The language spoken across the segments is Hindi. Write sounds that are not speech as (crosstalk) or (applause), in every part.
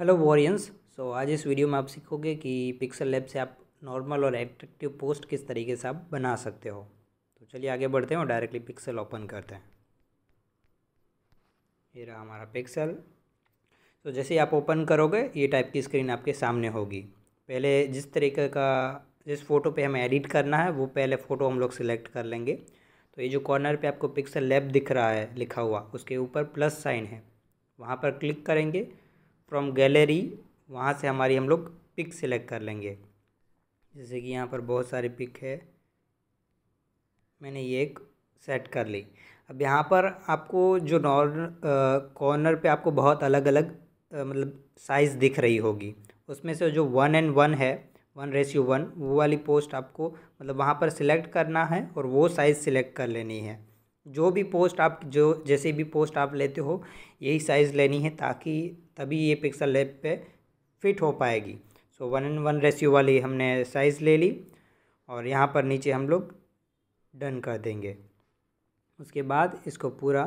हेलो वॉरियंस सो आज इस वीडियो में आप सीखोगे कि पिक्सल लैब से आप नॉर्मल और एट्रेक्टिव पोस्ट किस तरीके से आप बना सकते हो तो चलिए आगे बढ़ते हैं और डायरेक्टली पिक्सल ओपन करते हैं ये रहा हमारा पिक्सल तो जैसे ही आप ओपन करोगे ये टाइप की स्क्रीन आपके सामने होगी पहले जिस तरीके का जिस फ़ोटो पर हमें एडिट करना है वो पहले फ़ोटो हम लोग सिलेक्ट कर लेंगे तो ये जो कॉर्नर पर आपको पिक्सल लैब दिख रहा है लिखा हुआ उसके ऊपर प्लस साइन है वहाँ पर क्लिक करेंगे फ्रॉम गैलरी वहाँ से हमारी हम लोग पिक सेलेक्ट कर लेंगे जैसे कि यहाँ पर बहुत सारे पिक है मैंने ये एक सेट कर ली अब यहाँ पर आपको जो नॉर्मल कॉर्नर पे आपको बहुत अलग अलग आ, मतलब साइज़ दिख रही होगी उसमें से जो वन एंड वन है वन रेशियो वन वो वाली पोस्ट आपको मतलब वहाँ पर सिलेक्ट करना है और वो साइज़ सिलेक्ट कर लेनी है जो भी पोस्ट आप जो जैसे भी पोस्ट आप लेते हो यही साइज़ लेनी है ताकि तभी ये पिक्सल लैब पे फिट हो पाएगी so one and one ratio वाली हमने साइज़ ले ली और यहाँ पर नीचे हम लोग डन कर देंगे उसके बाद इसको पूरा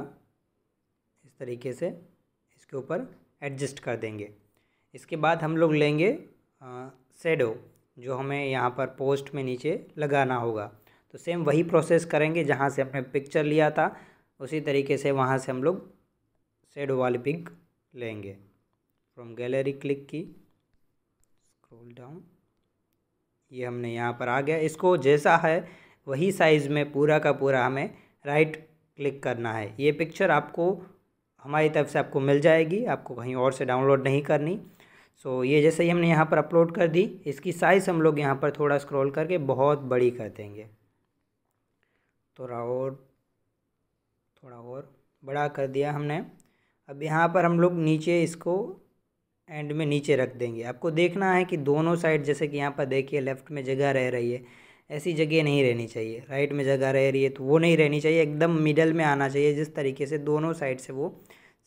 इस तरीके से इसके ऊपर एडजस्ट कर देंगे इसके बाद हम लोग लेंगे शेडो जो हमें यहाँ पर पोस्ट में नीचे लगाना होगा तो सेम वही प्रोसेस करेंगे जहाँ से हमने पिक्चर लिया था उसी तरीके से वहाँ से हम लोग सेड वाली पिक लेंगे फ्रॉम गैलरी क्लिक की स्क्रॉल डाउन ये हमने यहाँ पर आ गया इसको जैसा है वही साइज़ में पूरा का पूरा हमें राइट क्लिक करना है ये पिक्चर आपको हमारी तरफ से आपको मिल जाएगी आपको कहीं और से डाउनलोड नहीं करनी सो ये जैसे ही हमने यहाँ पर अपलोड कर दी इसकी साइज़ हम लोग यहाँ पर थोड़ा स्क्रॉल करके बहुत बड़ी कर देंगे थोड़ा और थोड़ा और बड़ा कर दिया हमने अब यहाँ पर हम लोग नीचे इसको एंड में नीचे रख देंगे आपको देखना है कि दोनों साइड जैसे कि यहाँ पर देखिए लेफ़्ट में जगह रह रही है ऐसी जगह नहीं रहनी चाहिए राइट में जगह रह रही है तो वो नहीं रहनी चाहिए एकदम मिडल में आना चाहिए जिस तरीके से दोनों साइड से वो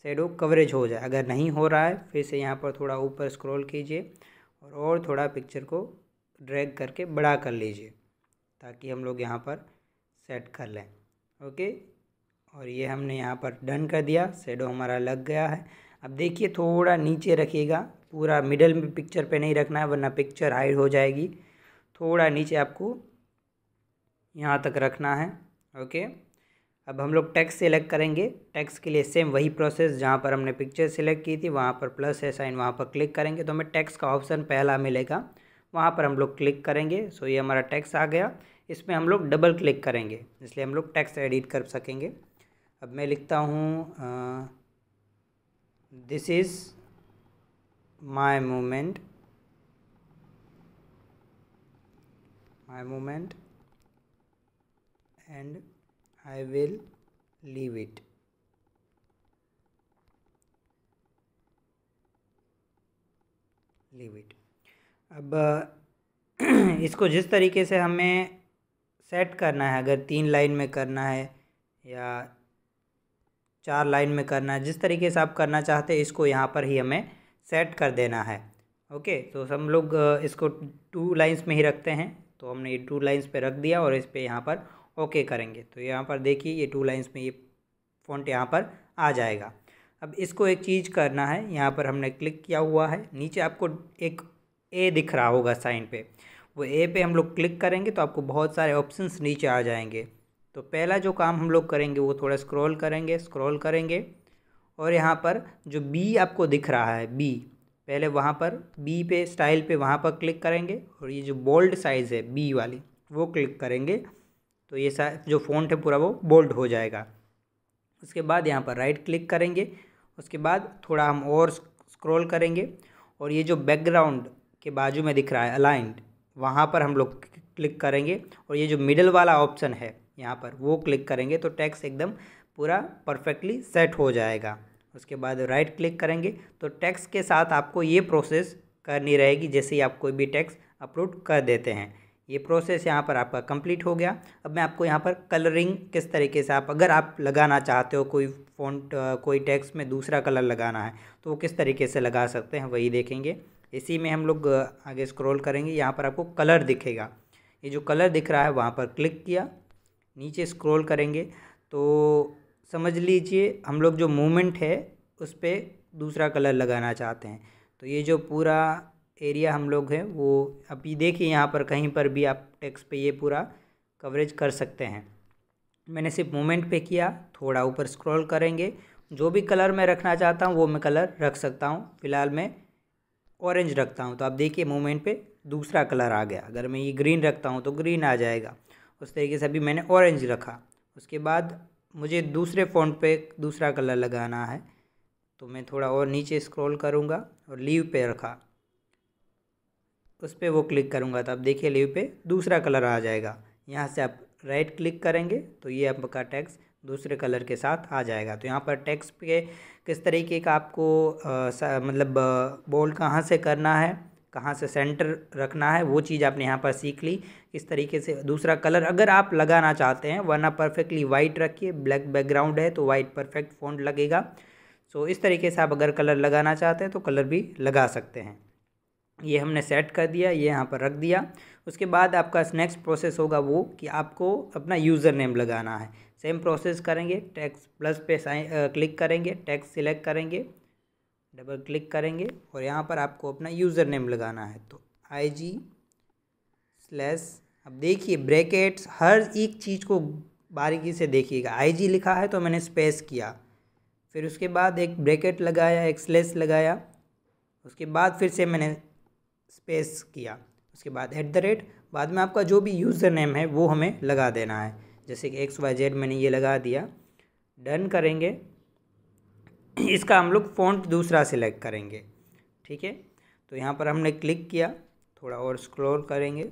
शेडो कवरेज हो जाए अगर नहीं हो रहा है फिर से यहाँ पर थोड़ा ऊपर स्क्रॉल कीजिए और और थोड़ा पिक्चर को ड्रैग करके बड़ा कर लीजिए ताकि हम लोग यहाँ पर सेट कर लें ओके और ये हमने यहाँ पर डन कर दिया शेडो हमारा लग गया है अब देखिए थोड़ा नीचे रखिएगा पूरा मिडल में पिक्चर पे नहीं रखना है वरना पिक्चर हाइड हो जाएगी थोड़ा नीचे आपको यहाँ तक रखना है ओके अब हम लोग टैक्स सेलेक्ट करेंगे टैक्स के लिए सेम वही प्रोसेस जहाँ पर हमने पिक्चर सेलेक्ट की थी वहाँ पर प्लस है साइन वहाँ पर क्लिक करेंगे तो हमें टैक्स का ऑप्शन पहला मिलेगा वहाँ पर हम लोग क्लिक करेंगे सो ये हमारा टैक्स आ गया इसमें हम लोग डबल क्लिक करेंगे इसलिए हम लोग टेक्स्ट एडिट कर सकेंगे अब मैं लिखता हूँ this is my moment my moment and I will leave it leave it अब (clears throat) इसको जिस तरीके से हमें सेट करना है अगर तीन लाइन में करना है या चार लाइन में करना है जिस तरीके से आप करना चाहते हैं इसको यहाँ पर ही हमें सेट कर देना है ओके तो हम लोग इसको टू लाइंस में ही रखते हैं तो हमने ये टू लाइंस पे रख दिया और इस पर यहाँ पर ओके करेंगे तो यहाँ पर देखिए ये टू लाइंस में ये फ़ॉन्ट यहाँ पर आ जाएगा अब इसको एक चीज़ करना है यहाँ पर हमने क्लिक किया हुआ है नीचे आपको एक ए दिख रहा होगा साइन पर वो ए पे हम लोग क्लिक करेंगे तो आपको बहुत सारे ऑप्शंस नीचे आ जाएंगे तो पहला जो काम हम लोग करेंगे वो थोड़ा स्क्रॉल करेंगे स्क्रॉल करेंगे और यहाँ पर जो बी आपको दिख रहा है बी पहले वहाँ पर बी पे स्टाइल पे वहाँ पर क्लिक करेंगे और ये जो बोल्ड साइज़ है बी वाली वो क्लिक करेंगे तो ये जो फ़ॉन्ट है पूरा वो बोल्ड हो जाएगा उसके बाद यहाँ पर राइट क्लिक करेंगे उसके बाद थोड़ा हम और स्क्रॉल करेंगे और ये जो बैकग्राउंड के बाजू में दिख रहा है अलाइंड वहाँ पर हम लोग क्लिक करेंगे और ये जो मिडल वाला ऑप्शन है यहाँ पर वो क्लिक करेंगे तो टैक्स एकदम पूरा परफेक्टली सेट हो जाएगा उसके बाद राइट क्लिक करेंगे तो टैक्स के साथ आपको ये प्रोसेस करनी रहेगी जैसे ही आप कोई भी टैक्स अपलोड कर देते हैं ये प्रोसेस यहाँ पर आपका कंप्लीट हो गया अब मैं आपको यहाँ पर कलरिंग किस तरीके से आप अगर आप लगाना चाहते हो कोई फ़ॉन्ट कोई टैक्स में दूसरा कलर लगाना है तो वो किस तरीके से लगा सकते हैं वही देखेंगे इसी में हम लोग आगे स्क्रॉल करेंगे यहाँ पर आपको कलर दिखेगा ये जो कलर दिख रहा है वहाँ पर क्लिक किया नीचे स्क्रॉल करेंगे तो समझ लीजिए हम लोग जो मूवमेंट है उस पर दूसरा कलर लगाना चाहते हैं तो ये जो पूरा एरिया हम लोग हैं वो अभी देखिए यहाँ पर कहीं पर भी आप टेक्स पे ये पूरा कवरेज कर सकते हैं मैंने सिर्फ मोमेंट पे किया थोड़ा ऊपर स्क्रॉल करेंगे जो भी कलर मैं रखना चाहता हूँ वो मैं कलर रख सकता हूँ फ़िलहाल मैं ऑरेंज रखता हूँ तो आप देखिए मोमेंट पे दूसरा कलर आ गया अगर मैं ये ग्रीन रखता हूँ तो ग्रीन आ जाएगा उस तरीके से अभी मैंने ऑरेंज रखा उसके बाद मुझे दूसरे फोन पे दूसरा कलर लगाना है तो मैं थोड़ा और नीचे स्क्रॉल करूँगा और लीव पे रखा उस पर वो क्लिक करूँगा तो आप देखिए लीव पे दूसरा कलर आ जाएगा यहाँ से आप राइट क्लिक करेंगे तो ये आपका टैक्स दूसरे कलर के साथ आ जाएगा तो यहाँ पर टेक्स्ट पे किस तरीके का आपको आ, मतलब बोल्ड कहाँ से करना है कहाँ से सेंटर रखना है वो चीज़ आपने यहाँ पर सीख ली इस तरीके से दूसरा कलर अगर आप लगाना चाहते हैं वरना परफेक्टली वाइट रखिए ब्लैक बैकग्राउंड है तो वाइट परफेक्ट फोन लगेगा सो इस तरीके से आप अगर कलर लगाना चाहते हैं तो कलर भी लगा सकते हैं ये हमने सेट कर दिया ये यहाँ पर रख दिया उसके बाद आपका नेक्स्ट प्रोसेस होगा वो कि आपको अपना यूज़र नेम लगाना है सेम प्रोसेस करेंगे टैक्स प्लस पे साइन क्लिक करेंगे टैक्स सिलेक्ट करेंगे डबल क्लिक करेंगे और यहाँ पर आपको अपना यूज़र नेम लगाना है तो आई जी स्लैस अब देखिए ब्रैकेट्स हर एक चीज़ को बारीकी से देखिएगा आई जी लिखा है तो मैंने स्पेस किया फिर उसके बाद एक ब्रैकेट लगाया एक स्लेस लगाया उसके बाद फिर से मैंने स्पेस किया उसके बाद एट द रेट बाद में आपका जो भी यूज़र नेम है वो हमें लगा देना है जैसे कि एक्स वाई जेड मैंने ये लगा दिया डन करेंगे इसका हम लोग फ़ॉन्ट दूसरा सेलेक्ट करेंगे ठीक है तो यहाँ पर हमने क्लिक किया थोड़ा और स्क्रॉल करेंगे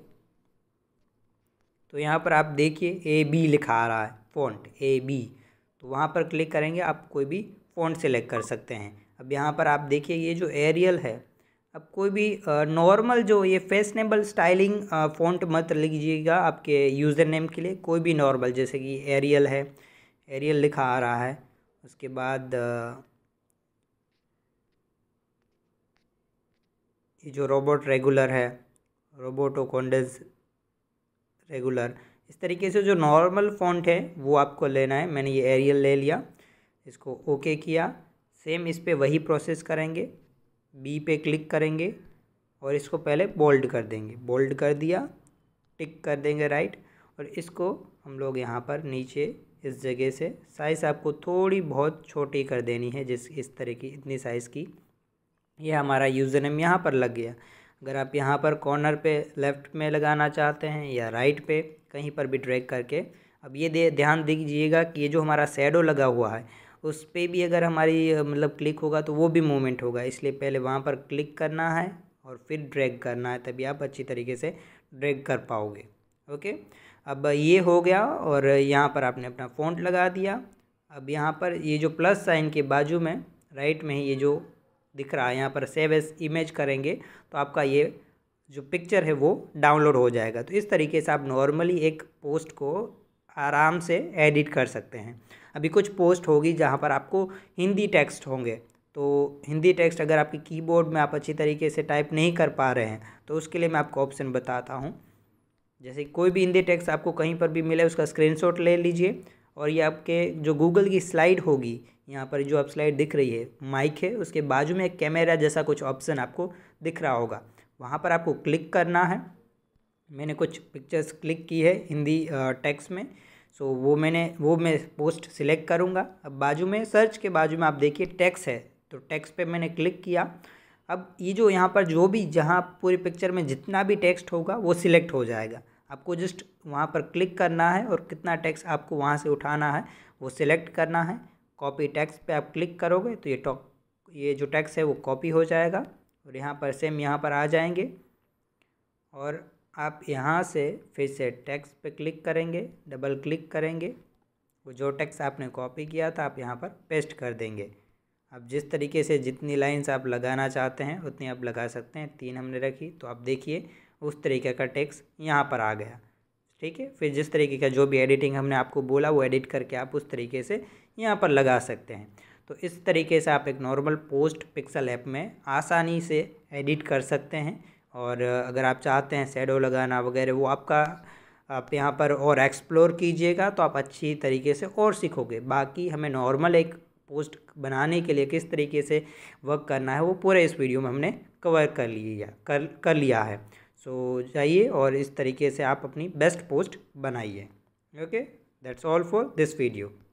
तो यहाँ पर आप देखिए ए बी लिखा आ रहा है फ़ॉन्ट ए बी तो वहाँ पर क्लिक करेंगे आप कोई भी फ़ॉन्ट सेलेक्ट कर सकते हैं अब यहाँ पर आप देखिए ये जो एरियल है अब कोई भी नॉर्मल जो ये फैशनेबल स्टाइलिंग फ़ॉन्ट मत लीजिएगा आपके यूज़र नेम के लिए कोई भी नॉर्मल जैसे कि एरियल है एरियल लिखा आ रहा है उसके बाद ये जो रोबोट रेगुलर है रोबोटोकोंडस रेगुलर इस तरीके से जो नॉर्मल फ़ॉन्ट है वो आपको लेना है मैंने ये एरियल ले लिया इसको ओके किया सेम इस पर वही प्रोसेस करेंगे बी पे क्लिक करेंगे और इसको पहले बोल्ड कर देंगे बोल्ड कर दिया टिक कर देंगे राइट और इसको हम लोग यहाँ पर नीचे इस जगह से साइज़ आपको थोड़ी बहुत छोटी कर देनी है जिस इस तरह की इतनी साइज़ की ये हमारा यूज़र नेम यहाँ पर लग गया अगर आप यहाँ पर कॉर्नर पे लेफ़्ट में लगाना चाहते हैं या राइट पे कहीं पर भी ड्रैग करके अब ये दे ध्यान दीजिएगा कि ये जो हमारा शेडो लगा हुआ है उस पर भी अगर हमारी मतलब क्लिक होगा तो वो भी मूवमेंट होगा इसलिए पहले वहाँ पर क्लिक करना है और फिर ड्रैग करना है तभी आप अच्छी तरीके से ड्रैग कर पाओगे ओके अब ये हो गया और यहाँ पर आपने अपना फ़ॉन्ट लगा दिया अब यहाँ पर ये जो प्लस साइन के बाजू में राइट में ये जो दिख रहा है यहाँ पर सेव एस इमेज करेंगे तो आपका ये जो पिक्चर है वो डाउनलोड हो जाएगा तो इस तरीके से आप नॉर्मली एक पोस्ट को आराम से एडिट कर सकते हैं अभी कुछ पोस्ट होगी जहाँ पर आपको हिंदी टेक्स्ट होंगे तो हिंदी टेक्स्ट अगर आपके कीबोर्ड में आप अच्छी तरीके से टाइप नहीं कर पा रहे हैं तो उसके लिए मैं आपको ऑप्शन बताता हूँ जैसे कोई भी हिंदी टेक्स्ट आपको कहीं पर भी मिले उसका स्क्रीनशॉट ले लीजिए और ये आपके जो गूगल की स्लाइड होगी यहाँ पर जो आप स्लाइड दिख रही है माइक है उसके बाजू में एक कैमरा जैसा कुछ ऑप्शन आपको दिख रहा होगा वहाँ पर आपको क्लिक करना है मैंने कुछ पिक्चर्स क्लिक की है हिंदी टेक्स्ट में सो so, वो मैंने वो मैं पोस्ट सिलेक्ट करूँगा अब बाजू में सर्च के बाजू में आप देखिए टैक्स है तो टैक्स पे मैंने क्लिक किया अब ये जो यहाँ पर जो भी जहाँ पूरी पिक्चर में जितना भी टेक्स्ट होगा वो सिलेक्ट हो जाएगा आपको जस्ट वहाँ पर क्लिक करना है और कितना टैक्स आपको वहाँ से उठाना है वो सिलेक्ट करना है कॉपी टैक्स पे आप क्लिक करोगे तो ये टॉक ये जो टैक्स है वो कॉपी हो जाएगा और यहाँ पर सेम यहाँ पर आ जाएंगे और आप यहाँ से फिर से टैक्स पे क्लिक करेंगे डबल क्लिक करेंगे वो जो टैक्स आपने कॉपी किया था आप यहाँ पर पेस्ट कर देंगे आप जिस तरीके से जितनी लाइन्स आप लगाना चाहते हैं उतनी आप लगा सकते हैं तीन हमने रखी तो आप देखिए उस तरीके का टैक्स यहाँ पर आ गया ठीक है फिर जिस तरीके का जो भी एडिटिंग हमने आपको बोला वो एडिट करके आप उस तरीके से यहाँ पर लगा सकते हैं तो इस तरीके से आप एक नॉर्मल पोस्ट पिक्सल ऐप में आसानी से एडिट कर सकते हैं और अगर आप चाहते हैं शेडो लगाना वगैरह वो आपका आप यहाँ पर और एक्सप्लोर कीजिएगा तो आप अच्छी तरीके से और सीखोगे बाकी हमें नॉर्मल एक पोस्ट बनाने के लिए किस तरीके से वर्क करना है वो पूरे इस वीडियो में हमने कवर कर लिया कर कर लिया है सो so, जाइए और इस तरीके से आप अपनी बेस्ट पोस्ट बनाइए okay that's all for this video